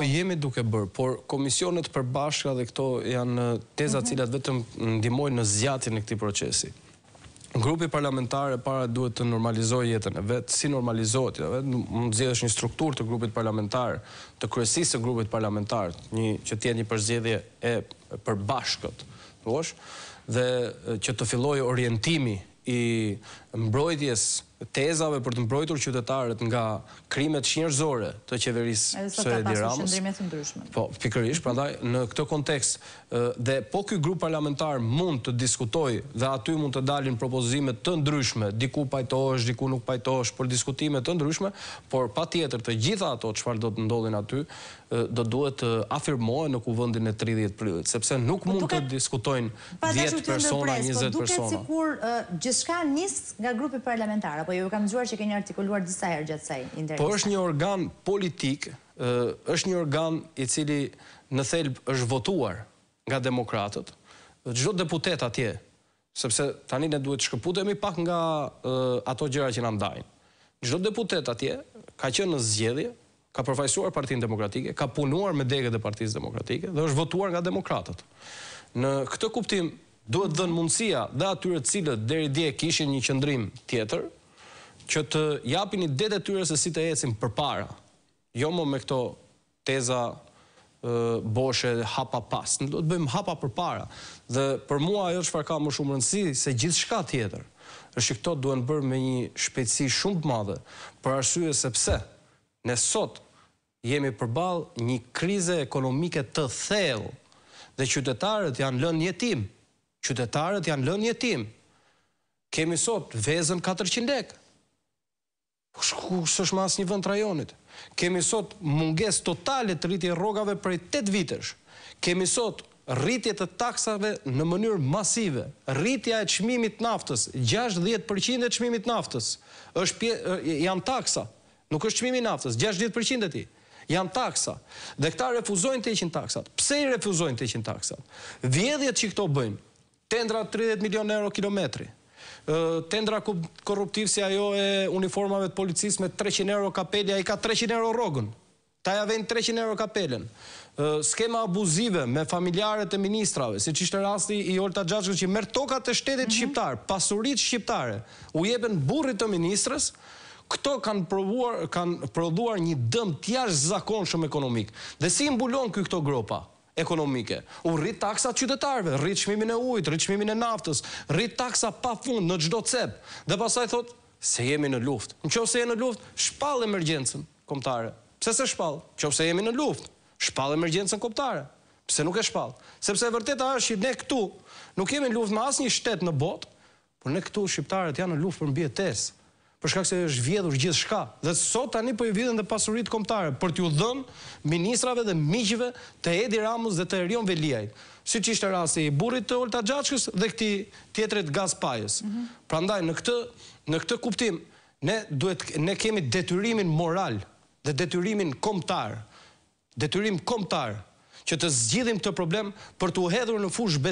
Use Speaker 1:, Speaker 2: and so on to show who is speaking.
Speaker 1: Po jemi duke bërë, por komisionet përbashka dhe këto janë teza mhm. cilat vetëm ndimojnë në zjatin e këti procesi. Grupi parlamentare para duhet të normalizoj jetën e vetë, si normalizohet jetën vetë, mund të është një struktur të grupit parlamentar, të kërësisë të grupit parlamentar, një që tjenë një përzjedhje e përbashkët, dhe që të filloj orientimi i mbrojtjes tezave për të mbrojtur qytetarët nga krimet shenjërzore të qeverisë së Edi Ramës. Edhe pasur të ndryshme. Po, pikërisht, prandaj në këtë kontekst dhe po ky grup parlamentar mund të diskutojë dhe aty mund të dalin propozime të ndryshme, diku pajtohesh, diku nuk pajtohesh për diskutime të ndryshme, por patjetër të gjitha ato çfarë do të ndodhin aty do duhet të afirmohen në kuvendin e 30 prillit, sepse nuk po mund të diskutojnë 10 persona, 20 po persona. Duket sikur gjithçka nis nga grupi parlamentar po ju kam dëgjuar që keni artikuluar disa herë gjatë saj interesi. Po është një organ politik, është një organ i cili në thelb është votuar nga demokratët. Çdo deputet atje, sepse tani ne duhet të shkëputemi pak nga ato gjëra që na ndajnë. Çdo deputet atje ka qenë në zgjedhje, ka përfaqësuar Partinë Demokratike, ka punuar me degët e Partisë Demokratike dhe është votuar nga demokratët. Në këtë kuptim duhet dhënë mundësia dhe atyre cilët deri dje kishin një qendrim tjetër që të japin i dete tyre se si të ecim për para, jo më me këto teza boshe hapa pas, në do të bëjmë hapa për para, dhe për mua ajo që farka më shumë rëndësi, se gjithë shka tjetër, është që këto duen bërë me një shpeci shumë të madhe, për arsye sepse, në sot, jemi përbal një krize ekonomike të thellë, dhe qytetarët janë lën jetim, qytetarët janë lën jetim, kemi sot vezën 400 lekë, Po Kusë është mas një vënd rajonit? Kemi sot munges totalit të rritje rogave për 8 vitesh. Kemi sot rritje të taksave në mënyrë masive. Rritja e qmimit naftës, 60% e qmimit naftës, janë taksa. Nuk është qmimi naftës, 60% e ti. Janë taksa. Dhe këta refuzojnë të eqin taksat. Pse i refuzojnë të eqin taksat? Vjedhjet që këto bëjnë, tendrat 30 milion euro kilometri, tendra korruptiv si ajo e uniformave të policis me 300 euro kapelja, i ka 300 euro rogën, ta ja 300 euro kapelen, skema abuzive me familjarët e ministrave, si që ishte rasti i Olta Gjashkë që mërë tokat të shtetit mhm. shqiptar, pasurit shqiptare, u jepen burrit të ministrës, këto kanë, provuar, kanë produar një dëm tjash zakonshëm ekonomik. Dhe si imbulon këj këto gropa? ekonomike. U rrit taksat qytetarve, rrit shmimin e ujt, rrit shmimin e naftës, rrit taksa pa fund në gjdo cep, dhe pasaj thot, se jemi në luft. Në qo se jemi në luft, shpal e mërgjensën komptare. Pse se shpal? Qo se jemi në luft, shpal e mërgjensën komptare. Pse nuk e shpal? Sepse e vërteta është që ne këtu, nuk jemi në luft me asë një shtetë në botë, por ne këtu shqiptarët janë në luft për mbjetesë për shkak se është vjedhur gjithçka. Dhe sot tani po i vjedhin dhe pasuritë kombëtare për t'ju dhënë ministrave dhe miqve të Edi Ramës dhe të Erion Veliaj. Siç ishte rasti i burrit të Olta Xhaçkës dhe këtij tjetrit Gaspajës. Pajës. Mhm. Pra Prandaj në këtë në këtë kuptim ne duhet ne kemi detyrimin moral dhe detyrimin kombëtar. Detyrim kombëtar që të zgjidhim këtë problem për t'u hedhur në fushë